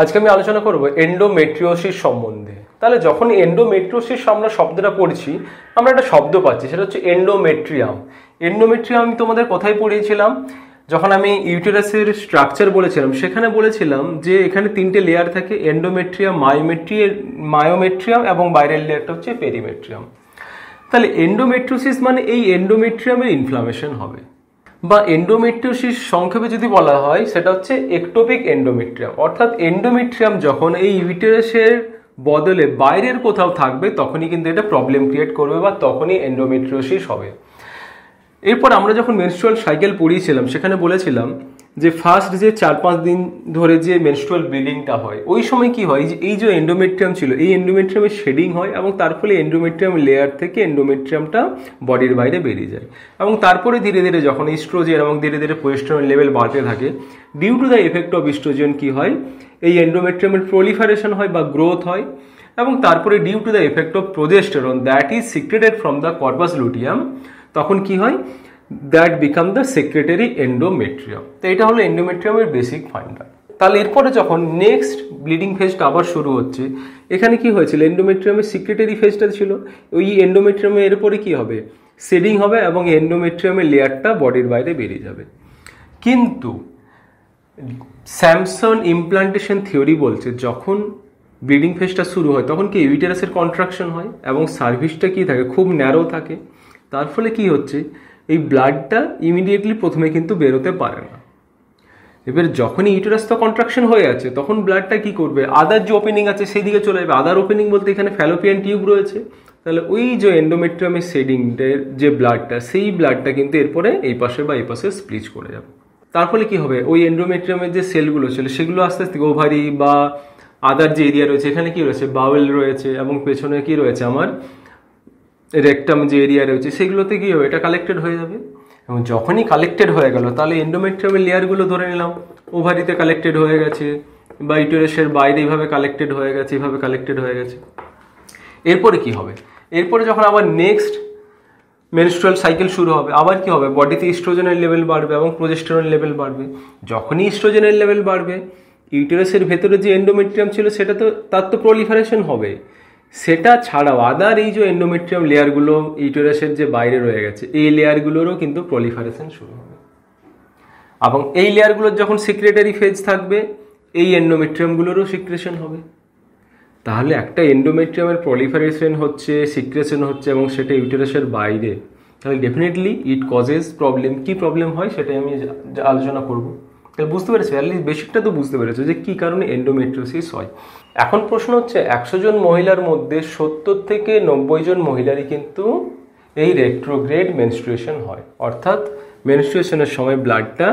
আজকে আমি আলোচনা করব এন্ডোমেট্রিওসিস সম্বন্ধে তাহলে যখন এন্ডোমেট্রিওসিস আমরা শব্দটা পড়ছি আমরা একটা শব্দ পাচ্ছি সেটা হচ্ছে এন্ডোমেট্রিয়াম এন্ডোমেট্রিয়াম আমি তোমাদের কোথায় পড়িয়েছিলাম যখন আমি ইউটেরাসের স্ট্রাকচার বলেছিলাম সেখানে বলেছিলাম যে এখানে তিনটে লেয়ার থাকে এন্ডোমেট্রিয়াম মায়োমেট্রি মায়োমেট্রিয়াম এবং বাইরের লেয়ারটা হচ্ছে পেরিমেট্রিয়াম তাহলে এন্ডোমেট্রোসিস মানে এই এন্ডোমেট্রিয়ামের ইনফ্লামেশন হবে বা এন্ডোমেট্রিওসিস সংক্ষেপে যদি বলা হয় সেটা হচ্ছে একটোপিক এন্ডোমেট্রিয়াম অর্থাৎ এন্ডোমেট্রিয়াম যখন এই ইউটেরাসের বদলে বাইরের কোথাও থাকবে তখনই কিন্তু এটা প্রবলেম ক্রিয়েট করবে বা তখনই এন্ডোমেট্রিওসিস হবে এরপর আমরা যখন মেনস্ট্রুয়াল সাইকেল পড়িয়েছিলাম সেখানে বলেছিলাম যে ফার্স্ট যে চার পাঁচ দিন ধরে যে মেনস্ট্রুয়াল ব্লিডিংটা হয় ওই সময় কি হয় যে এই যে এন্ডোমেট্রিয়াম ছিল এই এন্ডোমেট্রিয়ামের শেডিং হয় এবং তার ফলে এন্ডোমেট্রিয়াম লেয়ার থেকে এন্ডোমেট্রিয়ামটা বডির বাইরে বেরিয়ে যায় এবং তারপরে ধীরে ধীরে যখন ইস্ট্রোজেন এবং ধীরে ধীরে প্রোয়েস্ট্রোজেন লেভেল বাড়তে থাকে due to the effect of estrogen কি হয় এই এন্ডোমেট্রিয়ামের প্রলিফারেশন হয় বা গ্রোথ হয় এবং তারপরে due to the effect of progesterone that is secreted from the corpus luteum তখন কি হয় that become the secretory endometrium তো এটা হলো এন্ডোমেট্রিয়ামের বেসিক ফাইন্ডার তাহলে এরপরে যখন নেক্সট ব্লিডিং ফেজটা আবার শুরু হচ্ছে এখানে কি হয়েছিল এন্ডোমেট্রিয়ামের সিক্রেটারি ফেজটা ছিল ওই এন্ডোমেট্রিয়ামের এরপরে কি হবে সেডিং হবে এবং এন্ডোমেট্রিয়ামের লেয়ারটা বডির বাইরে বেরিয়ে যাবে কিন্তু স্যামসন ইমপ্লান্টেশন থিওরি বলছে যখন ব্লিডিং ফেজটা শুরু হয় তখন কি ইউটেরাসের কন্ট্রাকশন হয় এবং সার্ভিসটা কি থাকে খুব ন্যারো থাকে তার ফলে কি হচ্ছে এই ব্লাডটা ইমিডিয়েটলি প্রথমে কিন্তু বেরোতে পারে না এবার যখনই তো কন্ট্রাকশন হয়ে আছে তখন ব্লাডটা কি করবে আদার যে ওপেনিং আছে সেদিকে চলে যাবে আদার ওপেনিং বলতে এখানে ফ্যালোপিয়ান টিউব রয়েছে তাহলে ওই যে এন্ডোমেট্রিয়ামের সেডিংটের যে ব্লাডটা সেই ব্লাডটা কিন্তু এরপরে এই পাশে বা এই পাশে স্প্লিচ করে যাবে তার ফলে কী হবে ওই এন্ডোমেট্রিয়ামের যে সেলগুলো ছিল সেগুলো আস্তে আস্তে ওভারি বা আদার যে এরিয়া রয়েছে এখানে কি রয়েছে বাউল রয়েছে এবং পেছনে কি রয়েছে আমার রেকটাম যে এরিয়া রয়েছে সেগুলোতে গিয়েও এটা কালেক্টেড হয়ে যাবে এবং যখনই কালেক্টেড হয়ে গেল তাহলে এন্ডোমেট্রিয়ামের লেয়ারগুলো ধরে নিলাম ওভারিতে কালেক্টেড হয়ে গেছে বা ইউটোরেসের বাইরে এইভাবে কালেক্টেড হয়ে গেছে এইভাবে কালেক্টেড হয়ে গেছে এরপরে কি হবে এরপরে যখন আবার নেক্সট মেনস্ট্রুয়াল সাইকেল শুরু হবে আবার কি হবে বডিতে ইস্ট্রোজেনের লেভেল বাড়বে এবং প্রোজেস্টেরন লেভেল বাড়বে যখনই ইস্ট্রোজেনের লেভেল বাড়বে ইউটেরাসের ভেতরে যে এন্ডোমেট্রিয়াম ছিল সেটা তো তার তো প্রলিফারেশন হবে সেটা ছাড়াও আদার এই যে এন্ডোমেট্রিয়াম লেয়ারগুলো ইউটেরাসের যে বাইরে রয়ে গেছে এই লেয়ারগুলোরও কিন্তু প্রলিফারেশন শুরু হবে এবং এই লেয়ারগুলোর যখন সিক্রেটারি ফেজ থাকবে এই এন্ডোমেট্রিয়ামগুলোরও সিক্রেশন হবে তাহলে একটা এন্ডোমেট্রিয়ামের প্রলিফারেশন হচ্ছে সিক্রেশন হচ্ছে এবং সেটা ইউটেরাসের বাইরে তাহলে ডেফিনেটলি ইট কজেস প্রবলেম কি প্রবলেম হয় সেটাই আমি আলোচনা করবো তাহলে বুঝতে পেরেছো অ্যাটলিস্ট বেসিকটা তো বুঝতে পেরেছো যে কী কারণে এন্ডোমেট্রোসিস হয় এখন প্রশ্ন হচ্ছে একশো জন মহিলার মধ্যে সত্তর থেকে নব্বই জন মহিলারই কিন্তু এই রেট্রোগ্রেড মেনস্ট্রুয়েশন হয় অর্থাৎ মেনস্ট্রুয়েশনের সময় ব্লাডটা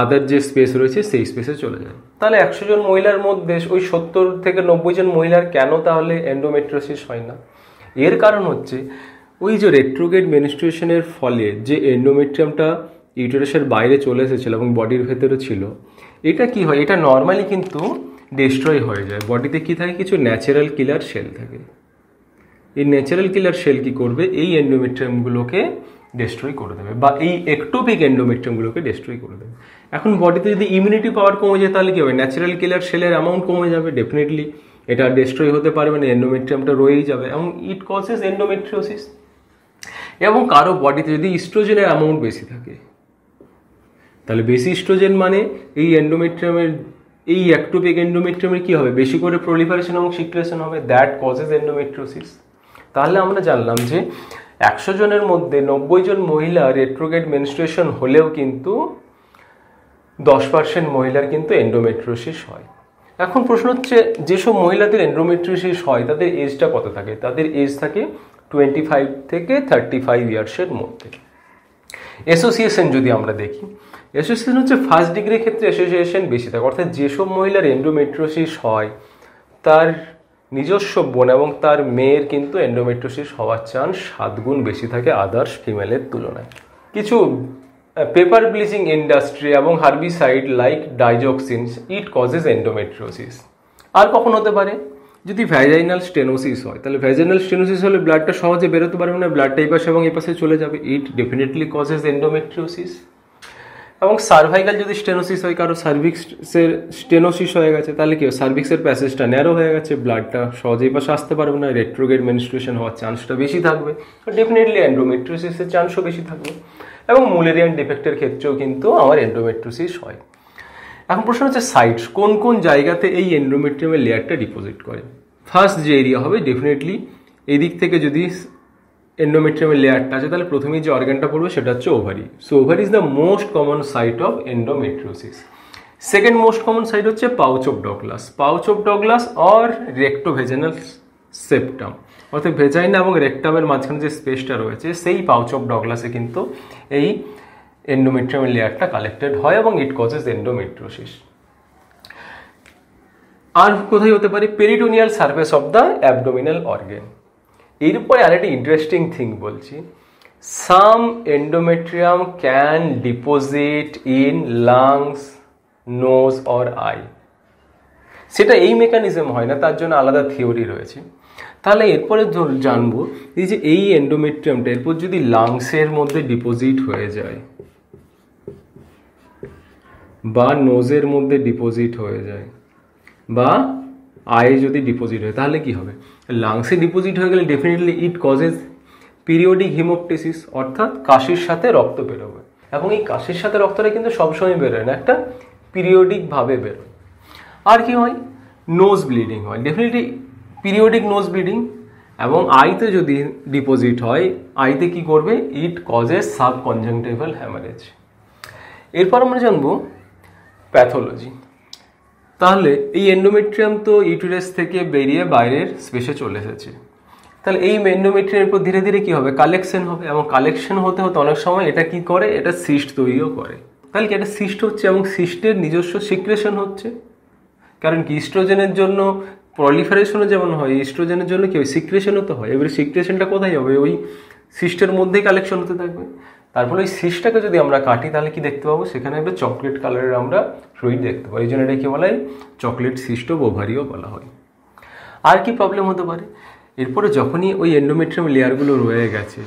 আদার যে স্পেস রয়েছে সেই স্পেসে চলে যায় তাহলে একশো জন মহিলার মধ্যে ওই সত্তর থেকে নব্বই জন মহিলার কেন তাহলে এন্ডোমেট্রোসিস হয় না এর কারণ হচ্ছে ওই যে রেট্রোগ্রেড মেনস্ট্রুয়েশনের ফলে যে এন্ডোমেট্রিয়ামটা ইউটেরাসের বাইরে চলে এসেছিলো এবং বডির ভেতরে ছিল এটা কি হয় এটা নর্মালি কিন্তু ডিস্ট্রয় হয়ে যায় বডিতে কি থাকে কিছু ন্যাচারাল কিলার সেল থাকে এই ন্যাচারাল কিলার সেল কি করবে এই এন্ডোমেট্রিয়ামগুলোকে ডিস্ট্রয় করে দেবে বা এই একটোপিক এন্ডোমেট্রিয়ামগুলোকে ডিস্ট্রয় করে দেবে এখন বডিতে যদি ইমিউনিটি পাওয়ার কমে যায় তাহলে কী হবে ন্যাচারাল কিলার সেলের অ্যামাউন্ট কমে যাবে ডেফিনেটলি এটা ডিস্ট্রয় হতে পারবে না এন্ডোমেট্রিয়ামটা রয়েই যাবে এবং ইট কজেস এন্ডোমেট্রিওসিস এবং কারো বডিতে যদি ইস্ট্রোজেনের অ্যামাউন্ট বেশি থাকে তাহলে বেশি ইস্ট্রোজেন মানে এই এন্ডোমেট্রিয়ামের এই অ্যাক্টোপিক এন্ডোমেট্রিয়ামের কী হবে বেশি করে প্রলিফারেশন এবং সিক্রেশন হবে দ্যাট কজেস এন্ডোমেট্রোসিস তাহলে আমরা জানলাম যে একশো জনের মধ্যে নব্বই জন মহিলা রেট্রোগেট মেনস্ট্রেশন হলেও কিন্তু দশ পার্সেন্ট মহিলার কিন্তু এন্ডোমেট্রোসিস হয় এখন প্রশ্ন হচ্ছে যেসব মহিলাদের এন্ডোমেট্রোসিস হয় তাদের এজটা কত থাকে তাদের এজ থাকে টোয়েন্টি ফাইভ থেকে থার্টি ফাইভ ইয়ার্সের মধ্যে অ্যাসোসিয়েশন যদি আমরা দেখি অ্যাসোসিয়েশন হচ্ছে ফার্স্ট ডিগ্রির ক্ষেত্রে অ্যাসোসিয়েশন বেশি থাকে অর্থাৎ যেসব মহিলার এন্ডোমেট্রোসিস হয় তার নিজস্ব বোন এবং তার মেয়ের কিন্তু এন্ডোমেট্রোসিস হওয়ার চান্স সাতগুণ বেশি থাকে আদার্স ফিমেলের তুলনায় কিছু পেপার ব্লিচিং ইন্ডাস্ট্রি এবং herbicide like dioxins it causes endometriosis আর কখন হতে পারে যদি ভ্যাজাইনাল স্টেনোসিস হয় তাহলে ভ্যাজাইনাল স্টেনোসিস হলে ব্লাডটা সহজে বেরোতে পারবে না ব্লাডটা এই পাশে এবং এই পাশে চলে যাবে ইট ডেফিনেটলি কজেস এন্ডোমেট্রিওসিস এবং সার্ভাইকাল যদি স্টেনোসিস হয় কারো সার্ভিক্সের স্টেনোসিস হয়ে গেছে তাহলে কি সার্ভিক্সের প্যাসেজটা ন্যারো হয়ে গেছে ব্লাডটা সহজেই পাশে আসতে পারবে না রেট্রোগেড মেনস্ট্রুয়েশন হওয়ার চান্সটা বেশি থাকবে ডেফিনেটলি অ্যান্ড্রোমেট্রোসিসের চান্সও বেশি থাকবে এবং মুলেরিয়ান ডিফেক্টের ক্ষেত্রেও কিন্তু আমার এন্ড্রোমেট্রোসিস হয় এখন প্রশ্ন হচ্ছে সাইটস কোন কোন জায়গাতে এই অ্যান্ড্রোমেট্রিয়ামের লেয়ারটা ডিপোজিট করে ফার্স্ট যে এরিয়া হবে ডেফিনেটলি এদিক থেকে যদি এন্ডোমেট্রিয়ামের লেয়ারটা আছে তাহলে প্রথমেই যে অর্গানটা পড়বে সেটা হচ্ছে ovary so ovary is the most common site of endometriosis second most common site হচ্ছে pouch of Douglas pouch of Douglas or rectovaginal septum অর্থাৎ ভেজাইনা এবং রেক্টামের মাঝখানে যে স্পেসটা রয়েছে সেই পাউচ অফ ডগলাসে কিন্তু এই এন্ডোমেট্রিয়াম লেয়ারটা কালেক্টেড হয় এবং ইট কজেস এন্ডোমেট্রোসিস আর কোথায় হতে পারে peritoneal surface of the abdominal organ এরপরে আরেকটি ইন্টারেস্টিং থিং বলছি some endometrium can deposit in lungs nose or eye সেটা এই মেকানিজম হয় না তার জন্য আলাদা থিওরি রয়েছে তাহলে এরপরে জানবো এই যে এই এন্ডোমেট্রিয়ামটা এরপর যদি লাংসের মধ্যে ডিপোজিট হয়ে যায় বা নোজের মধ্যে ডিপোজিট হয়ে যায় বা আয়ে যদি ডিপোজিট হয় তাহলে কি হবে লাংসে ডিপোজিট হয়ে গেলে definitely it causes periodic haemoptysis অর্থাৎ কাশির সাথে রক্ত বেরোবে এবং এই কাশির সাথে রক্তটা কিন্তু সবসময় বেরোয় না একটা পিরিয়ডিকভাবে বেরোয় আর কি হয় নোজ ব্লিডিং হয় ডেফিনেটলি পিরিয়ডিক নোজ ব্লিডিং এবং আইতে যদি ডিপোজিট হয় আইতে কি করবে ইট কজেস সাব হ্যামারেজ এরপর আমরা জানবো প্যাথোলজি তাহলে এই এন্ডোমেট্রিয়াম তো ইউটিউরেস থেকে বেরিয়ে বাইরের স্পেসে চলে এসেছে তাহলে এই এন্ডোমেট্রিয়ামের উপর ধীরে ধীরে কী হবে কালেকশন হবে এবং কালেকশন হতে হতে অনেক সময় এটা কি করে এটা সিস্ট তৈরিও করে তাহলে কি এটা সিস্ট হচ্ছে এবং সিস্টের নিজস্ব সিক্রেশন হচ্ছে কারণ কি ইস্ট্রোজেনের জন্য প্রলিফারেশনও যেমন হয় ইস্ট্রোজেনের জন্য কি হয় সিক্রেশনও তো হয় এবারে সিক্রেশনটা কোথায় হবে ওই সিস্টের মধ্যেই কালেকশন হতে থাকবে তারপরে ওই সিসটাকে যদি আমরা কাটি তাহলে কি দেখতে পাবো সেখানে একটা চকলেট কালারের আমরা ফ্লুইড দেখতে পাই এই জন্য এটাকে বলা হয় চকলেট সিস্ট ওভারিও বলা হয় আর কি প্রবলেম হতে পারে এরপরে যখনই ওই এন্ডোমেট্রিয়াম লেয়ারগুলো রয়ে গেছে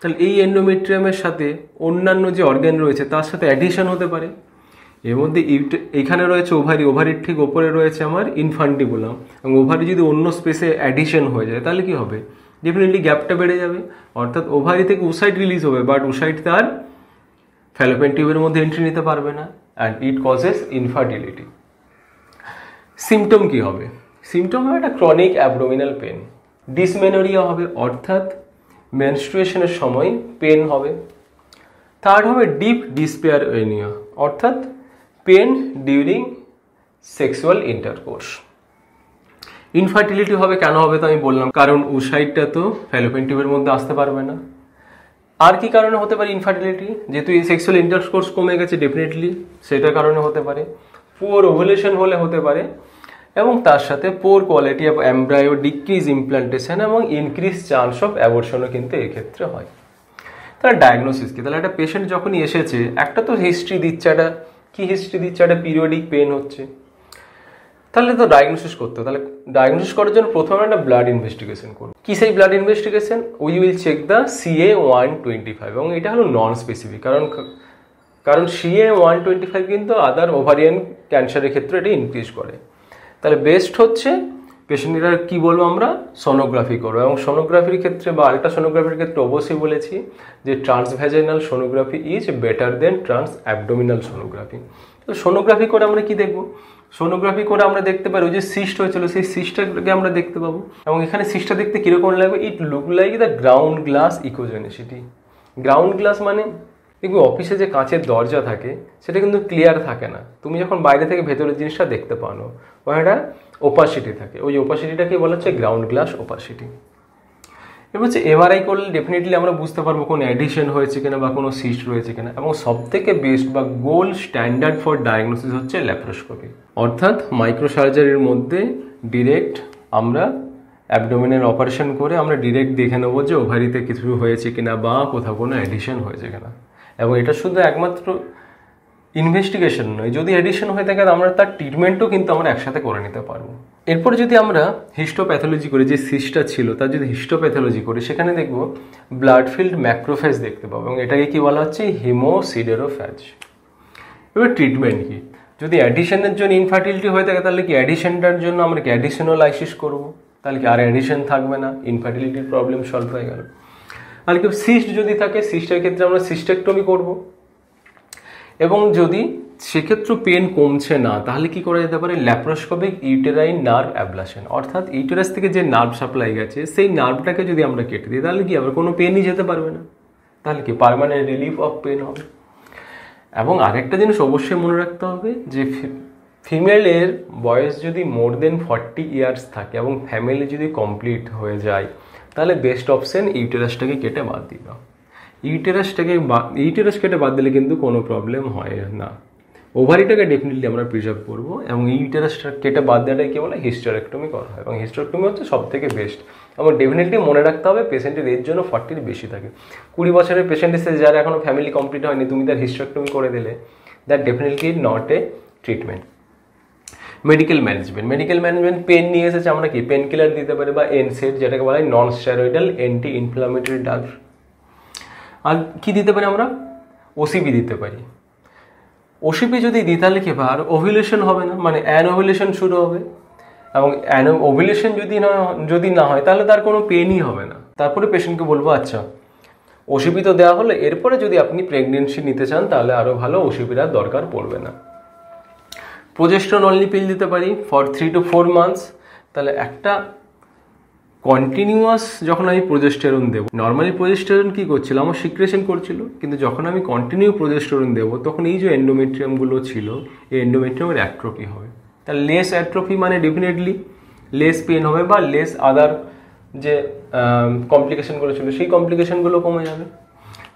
তাহলে এই এন্ডোমেট্রিয়ামের সাথে অন্যান্য যে অর্গ্যান রয়েছে তার সাথে অ্যাডিশন হতে পারে এর মধ্যে এখানে রয়েছে ওভারি ওভারির ঠিক ওপরে রয়েছে আমার ইনফান্টিবুলাম এবং ওভারি যদি অন্য স্পেসে অ্যাডিশন হয়ে যায় তাহলে কি হবে ডেফিনেটলি গ্যাপটা বেড়ে যাবে অর্থাৎ ওভারি থেকে উসাইড রিলিজ হবে বাট উসাইড তার ফ্যালোপেন টিউবের মধ্যে এন্ট্রি নিতে পারবে না and it causes infertility symptom কি হবে সিমটম হবে একটা ক্রনিক অ্যাবডোমিনাল পেন ডিসমেনোরিয়া হবে অর্থাৎ মেনস্ট্রুয়েশনের সময় পেন হবে থার্ড হবে ডিপ ডিসপেয়ার অর্থাৎ pain during sexual intercourse infertility হবে কেন হবে তো আমি বললাম কারণ ওসাইডটা তো ফ্যালোপিয়ান টিউবের মধ্যে আসতে পারবে না আর কি কারণে হতে পারে ইনফার্টিলিটি যেহেতু এই সেক্সুয়াল ইন্টারকোর্স কমে গেছে ডেফিনেটলি সেটার কারণে হতে পারে পোর ওভুলেশন হলে হতে পারে এবং তার সাথে poor quality of embryo decrease implantation এবং ইনক্রিজ চান্স অফ অ্যাবর্শনও কিন্তু এক্ষেত্রে হয় তাহলে ডায়াগনোসিস কি তাহলে একটা পেশেন্ট যখনই এসেছে একটা তো হিস্ট্রি দিচ্ছে একটা কী হিস্ট্রি দিচ্ছে একটা পিরিয়ডিক পেন হচ্ছে তাহলে তো ডায়াগনোসিস করতে তাহলে ডায়াগনোসিস করার জন্য প্রথমে একটা ব্লাড ইনভেস্টিগেশন করব কি সেই blood investigation we will check the CA one twenty five এবং এটা হলো নন স্পেসিফিক কারণ কারণ সিএ ওয়ান টোয়েন্টি ফাইভ কিন্তু আদার ওভারিয়ান ক্যান্সারের ক্ষেত্রে এটা ইনক্রিজ করে তাহলে বেস্ট হচ্ছে পেশেন্টের কি বলবো আমরা সোনোগ্রাফি করবো এবং সোনোগ্রাফির ক্ষেত্রে বা আলট্রাসোনোগ্রাফির ক্ষেত্রে অবশ্যই বলেছি যে transvaginal sonography is better than trans abdominal sonography তো সোনোগ্রাফি করে আমরা কি দেখব সোনোগ্রাফি করে আমরা দেখতে পারি যে সিস্ট হয়েছিল সেই সিস্টটাকে আমরা দেখতে পাবো এবং এখানে সিস্টটা দেখতে কীরকম লাগবে it look like the ground glass echogenicity ground glass মানে দেখবি অফিসে যে কাঁচের দরজা থাকে সেটা কিন্তু ক্লিয়ার থাকে না তুমি যখন বাইরে থেকে ভেতরের জিনিসটা দেখতে পানো বা একটা ওপাসিটি থাকে ওই ওপাসিটিটাকে বলা হচ্ছে গ্রাউন্ড গ্লাস ওপাসিটি এবার হচ্ছে এমআরআই করলে ডেফিনেটলি আমরা বুঝতে পারবো কোনো অ্যাডিশন হয়েছে কিনা বা কোনো সিস্ট রয়েছে কিনা এবং সব থেকে বেস্ট বা গোল্ড স্ট্যান্ডার্ড ফর ডায়াগনোসিস হচ্ছে ল্যাপ্রোস্কোপি অর্থাৎ মাইক্রোসার্জারির মধ্যে ডিরেক্ট আমরা অ্যাবডোমিনের অপারেশন করে আমরা ডিরেক্ট দেখে নেবো যে ওভারিতে কিছু হয়েছে কিনা বা কোথাও কোনো অ্যাডিশন হয়েছে কিনা এবং এটা শুধু একমাত্র ইনভেস্টিগেশন নয় যদি অ্যাডিশন হয়ে থাকে আমরা তার ট্রিটমেন্টও কিন্তু আমরা একসাথে করে নিতে পারবো এরপর যদি আমরা হিস্টোপ্যাথোলজি করে যে সিস্টা ছিল তার যদি হিস্টোপ্যাথোলজি করি সেখানে দেখব ব্লাড ফিল্ড ম্যাক্রোফেজ দেখতে পাবো এবং এটাকে কি বলা হচ্ছে হিমোসিডেরোফ্যাজ এবার ট্রিটমেন্ট কি যদি অ্যাডিশনের জন্য ইনফার্টিলিটি হয়ে থাকে তাহলে কি অ্যাডিশনটার জন্য আমরা কি অ্যাডিশনাল আইসিস করবো তাহলে কি আর অ্যাডিশন থাকবে না ইনফার্টিলিটির প্রবলেম সলভ হয়ে গেল আর কেউ সিস্ট যদি থাকে সিস্টের ক্ষেত্রে আমরা সিস্টেকটমি করব এবং যদি সেক্ষেত্রে পেন কমছে না তাহলে কি করা যেতে পারে ল্যাপ্রোস্কোপিক ইউটেরাইন নার্ভ অ্যাবলাশন অর্থাৎ ইউটেরাস থেকে যে নার্ভ সাপ্লাই গেছে সেই নার্ভটাকে যদি আমরা কেটে দিই তাহলে কি আবার কোনো পেনই যেতে পারবে না তাহলে কি পারমানেন্ট রিলিফ অফ পেন হবে এবং আরেকটা জিনিস অবশ্যই মনে রাখতে হবে যে ফিমেলের বয়স যদি মোর দেন ফর্টি ইয়ার্স থাকে এবং ফ্যামিলি যদি কমপ্লিট হয়ে যায় তাহলে বেস্ট অপশান ইউটেরাসটাকে কেটে বাদ দিল ইউটেরাসটাকে বা ইউটেরাস কেটে বাদ দিলে কিন্তু কোনো প্রবলেম হয় না ওভারিটাকে ডেফিনেটলি আমরা প্রিজার্ভ করবো এবং ইউটেরাসটা কেটে বাদ দেওয়াটাই কী বলে হিস্টোরেক্টমি করা হয় এবং হিস্টোরেক্টমি হচ্ছে সব থেকে বেস্ট এবং ডেফিনেটলি মনে রাখতে হবে পেশেন্টের এর জন্য ফর্টির বেশি থাকে কুড়ি বছরের পেশেন্ট সাথে যারা এখনও ফ্যামিলি কমপ্লিট হয়নি তুমি তার হিস্টোরেক্টমি করে দিলে that definitely not a treatment medical management medical management pain নিয়ে এসেছে আমরা কি পেন কিলার দিতে পারি বা এনসেড যেটাকে বলা হয় নন স্টেরয়েডাল অ্যান্টি ইনফ্লামেটরি ডাক আর কী দিতে পারি আমরা ওসিবি দিতে পারি ওসিপি যদি দিই তাহলে কি আর ওভিলেশন হবে না মানে ওভিলেশন শুরু হবে এবং অ্যান ওভিলেশন যদি না যদি না হয় তাহলে তার কোনো পেনই হবে না তারপরে পেশেন্টকে বলবো আচ্ছা ওসিপি তো দেওয়া হলো এরপরে যদি আপনি প্রেগনেন্সি নিতে চান তাহলে আরও ভালো ওসিপির দরকার পড়বে না প্রোজেস্ট্রন অনলি পিল দিতে পারি for three to four months তাহলে একটা কন্টিনিউয়াস যখন আমি প্রজেস্টেরন দেবো নর্মালি প্রজেস্টেরন কী করছিল আমার সিক্রেশন করছিল কিন্তু যখন আমি কন্টিনিউ প্রজেস্টেরন দেবো তখন এই যে এন্ডোমেট্রিয়ামগুলো ছিল এই এন্ডোমেট্রিয়ামের অ্যাট্রোপি হবে তাহলে লেস অ্যাট্রোপি মানে ডেফিনেটলি লেস পেন হবে বা লেস আদার যে কমপ্লিকেশানগুলো ছিল সেই কমপ্লিকেশানগুলো কমে যাবে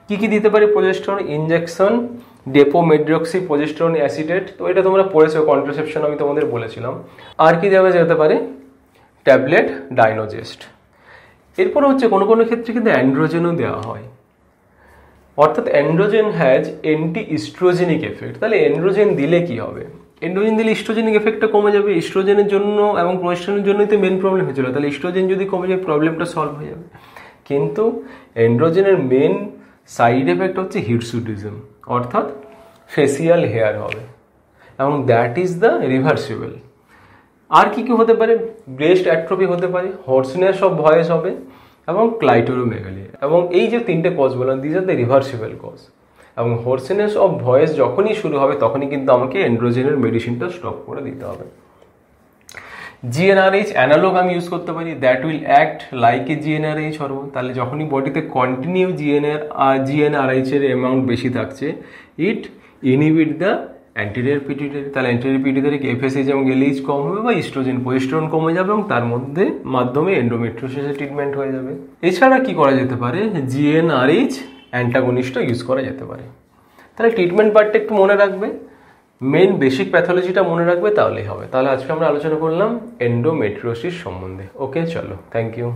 কি কি দিতে পারি progestin injection depo medroxy progesterone acetate তো এটা তোমরা পড়েছো কন্ট্রাসেপশন আমি তোমাদের বলেছিলাম আর কি দেওয়া যেতে পারে ট্যাবলেট ডাইনোজেস্ট এরপর হচ্ছে কোনো কোনো ক্ষেত্রে কিন্তু অ্যান্ড্রোজেনও দেওয়া হয় অর্থাৎ androgen has anti estrogenic effect তাহলে অ্যান্ড্রোজেন দিলে কি হবে অ্যান্ড্রোজেন দিলে ইস্ট্রোজেনিক এফেক্টটা কমে যাবে ইস্ট্রোজেনের জন্য এবং প্রোস্ট্রোজেনের জন্যই তো মেন প্রবলেম হয়েছিল তাহলে ইস্ট্রোজেন যদি কমে যায় প্রবলেমটা সলভ হয়ে যাবে কিন্তু অ্যান্ড্রোজেনের মেন সাইড এফেক্ট হচ্ছে হিটসুটিজম অর্থাৎ ফেসিয়াল হেয়ার হবে এবং দ্যাট ইজ দ্য রিভার্সিবল আর কি কি হতে পারে ব্রেস্ট অ্যাট্রোপি হতে পারে হর্সনেস অফ ভয়েস হবে এবং ক্লাইটোরোমেগালি এবং এই যে তিনটে কজ বললাম these are the reversible cause এবং হর্সেনেস অফ ভয়েস যখনই শুরু হবে তখনই কিন্তু আমাকে এন্ড্রোজেনের মেডিসিনটা স্টপ করে দিতে হবে জিএনআরএইচ অ্যানালগ আমি ইউজ করতে পারি that will act like a GnRH hormone তাহলে যখনই বডিতে কন্টিনিউ জিএনআর জিএনআরএইচের অ্যামাউন্ট বেশি থাকছে it inhibit the anterior pituitary তাহলে অ্যান্টিরিয়ার পিটিটারি এফএসএইচ এবং এলএইচ কম হবে বা ইস্ট্রোজেন প্রোস্ট্রন কমে যাবে এবং তার মধ্যে মাধ্যমে এন্ডোমেট্রোসিসের ট্রিটমেন্ট হয়ে যাবে এছাড়া কি করা যেতে পারে জিএনআরএইচ অ্যান্টাগনিস্টও ইউজ করা যেতে পারে তাহলে ট্রিটমেন্ট পার্টটা একটু মনে রাখবে মেন বেসিক প্যাথোলজিটা মনে রাখবে তাহলেই হবে তাহলে আজকে আমরা আলোচনা করলাম এন্ডোমেট্রোসিস সম্বন্ধে ওকে চলো থ্যাংক ইউ